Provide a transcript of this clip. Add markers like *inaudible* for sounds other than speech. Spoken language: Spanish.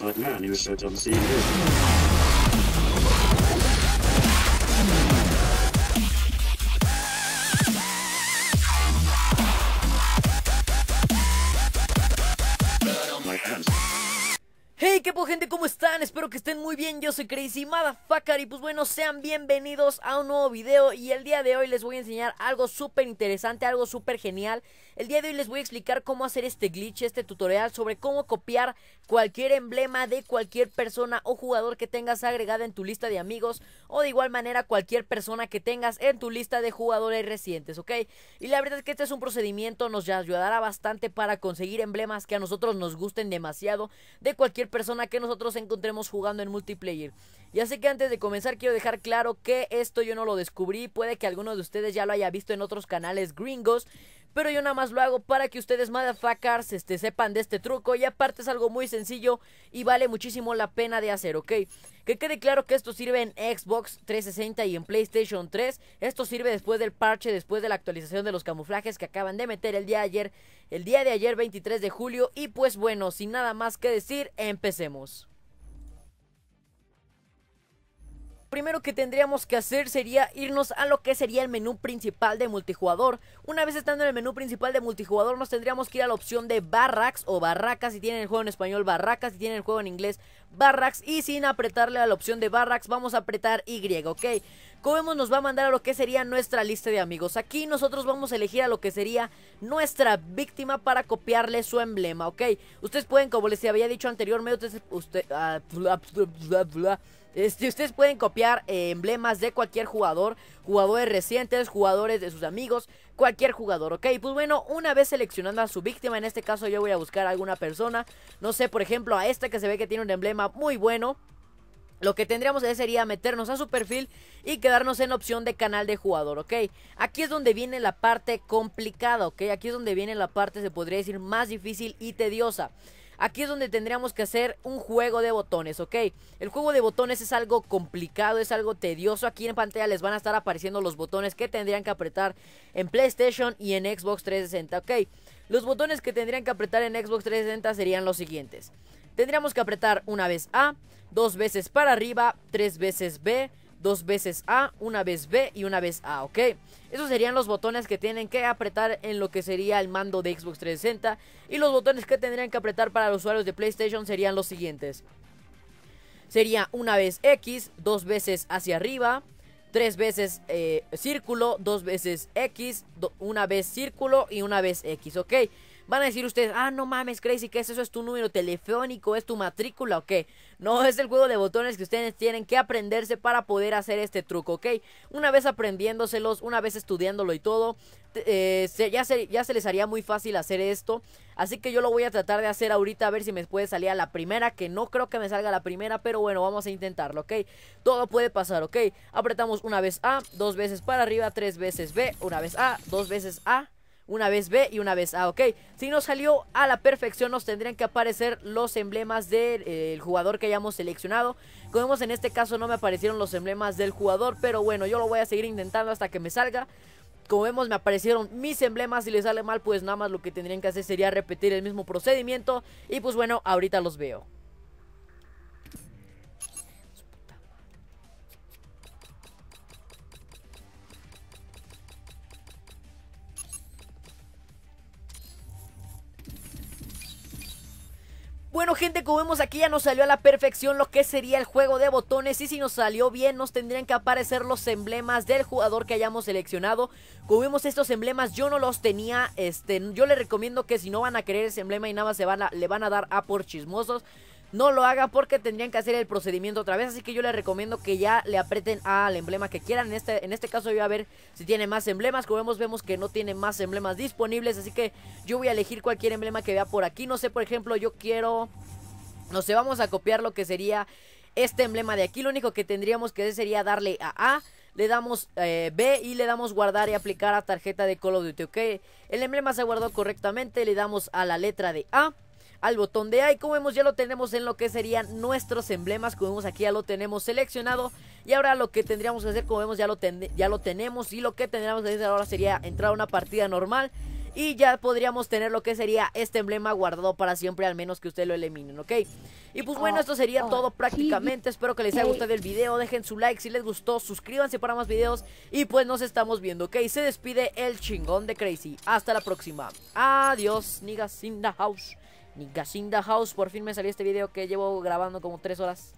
But man, he was so dumb to see you. ¿qué po gente? ¿Cómo están? Espero que estén muy bien, yo soy Crazy Motherfucker y pues bueno, sean bienvenidos a un nuevo video y el día de hoy les voy a enseñar algo súper interesante, algo súper genial. El día de hoy les voy a explicar cómo hacer este glitch, este tutorial sobre cómo copiar cualquier emblema de cualquier persona o jugador que tengas agregada en tu lista de amigos o de igual manera cualquier persona que tengas en tu lista de jugadores recientes, ¿ok? Y la verdad es que este es un procedimiento, nos ayudará bastante para conseguir emblemas que a nosotros nos gusten demasiado de cualquier persona a que nosotros encontremos jugando en multiplayer. Y así que antes de comenzar quiero dejar claro que esto yo no lo descubrí, puede que alguno de ustedes ya lo haya visto en otros canales gringos, pero yo nada más lo hago para que ustedes, motherfuckers, este, sepan de este truco. Y aparte es algo muy sencillo y vale muchísimo la pena de hacer, ¿ok? Que quede claro que esto sirve en Xbox 360 y en PlayStation 3. Esto sirve después del parche, después de la actualización de los camuflajes que acaban de meter el día de ayer, el día de ayer 23 de julio. Y pues bueno, sin nada más que decir, empecemos. primero que tendríamos que hacer sería irnos a lo que sería el menú principal de multijugador. Una vez estando en el menú principal de multijugador, nos tendríamos que ir a la opción de Barracks o Barracas. Si tienen el juego en español, Barracas. Si tienen el juego en inglés, Barracks. Y sin apretarle a la opción de Barracks, vamos a apretar Y, ¿ok? Como vemos, nos va a mandar a lo que sería nuestra lista de amigos. Aquí nosotros vamos a elegir a lo que sería nuestra víctima para copiarle su emblema, ¿ok? Ustedes pueden, como les había dicho anteriormente, usted... Ah, este, ustedes pueden copiar eh, emblemas de cualquier jugador, jugadores recientes, jugadores de sus amigos, cualquier jugador, ¿ok? Pues bueno, una vez seleccionando a su víctima, en este caso yo voy a buscar a alguna persona, no sé, por ejemplo, a esta que se ve que tiene un emblema muy bueno. Lo que tendríamos es sería meternos a su perfil y quedarnos en opción de canal de jugador, ¿ok? Aquí es donde viene la parte complicada, ¿ok? Aquí es donde viene la parte, se podría decir, más difícil y tediosa. Aquí es donde tendríamos que hacer un juego de botones, ¿ok? El juego de botones es algo complicado, es algo tedioso. Aquí en pantalla les van a estar apareciendo los botones que tendrían que apretar en PlayStation y en Xbox 360, ¿ok? Los botones que tendrían que apretar en Xbox 360 serían los siguientes. Tendríamos que apretar una vez A, dos veces para arriba, tres veces B, dos veces A, una vez B y una vez A, ¿ok? Esos serían los botones que tienen que apretar en lo que sería el mando de Xbox 360 y los botones que tendrían que apretar para los usuarios de PlayStation serían los siguientes. Sería una vez X, dos veces hacia arriba, tres veces eh, círculo, dos veces X, una vez círculo y una vez X, ¿ok? Van a decir ustedes, ah, no mames, Crazy, ¿qué es eso? ¿Es tu número telefónico? ¿Es tu matrícula o qué? No, *laughs* es el juego de botones que ustedes tienen que aprenderse para poder hacer este truco, ¿ok? Una vez aprendiéndoselos, una vez estudiándolo y todo, eh, ya, se, ya se les haría muy fácil hacer esto. Así que yo lo voy a tratar de hacer ahorita a ver si me puede salir a la primera, que no creo que me salga a la primera, pero bueno, vamos a intentarlo, ¿ok? Todo puede pasar, ¿ok? Apretamos una vez A, dos veces para arriba, tres veces B, una vez A, dos veces A, una vez B y una vez A, ok. Si nos salió a la perfección, nos tendrían que aparecer los emblemas del eh, jugador que hayamos seleccionado. Como vemos, en este caso no me aparecieron los emblemas del jugador, pero bueno, yo lo voy a seguir intentando hasta que me salga. Como vemos me aparecieron mis emblemas, si les sale mal pues nada más lo que tendrían que hacer sería repetir el mismo procedimiento y pues bueno ahorita los veo. Bueno gente, como vemos aquí ya nos salió a la perfección lo que sería el juego de botones y si nos salió bien nos tendrían que aparecer los emblemas del jugador que hayamos seleccionado. Como vemos estos emblemas yo no los tenía, este, yo les recomiendo que si no van a querer ese emblema y nada se van a, le van a dar a por chismosos no lo haga porque tendrían que hacer el procedimiento otra vez. Así que yo les recomiendo que ya le aprieten al emblema que quieran. En este, en este caso voy a ver si tiene más emblemas. Como vemos, vemos que no tiene más emblemas disponibles. Así que yo voy a elegir cualquier emblema que vea por aquí. No sé, por ejemplo, yo quiero... No sé, vamos a copiar lo que sería este emblema de aquí. Lo único que tendríamos que hacer sería darle a A le damos eh, B y le damos guardar y aplicar a tarjeta de Call of Duty, El emblema se guardó correctamente, le damos a la letra de A al botón de ahí. Como vemos ya lo tenemos en lo que serían nuestros emblemas. Como vemos aquí ya lo tenemos seleccionado. Y ahora lo que tendríamos que hacer, como vemos ya lo, ya lo tenemos. Y lo que tendríamos que hacer ahora sería entrar a una partida normal. Y ya podríamos tener lo que sería este emblema guardado para siempre, al menos que usted lo eliminen, ¿ok? Y pues bueno, esto sería oh, todo prácticamente. Espero que les haya eh. gustado el video. Dejen su like si les gustó. Suscríbanse para más videos. Y pues nos estamos viendo, ¿ok? Se despide el chingón de Crazy. Hasta la próxima. Adiós, niggas sin the house. Gashinda House, por fin me salió este video que llevo grabando como tres horas.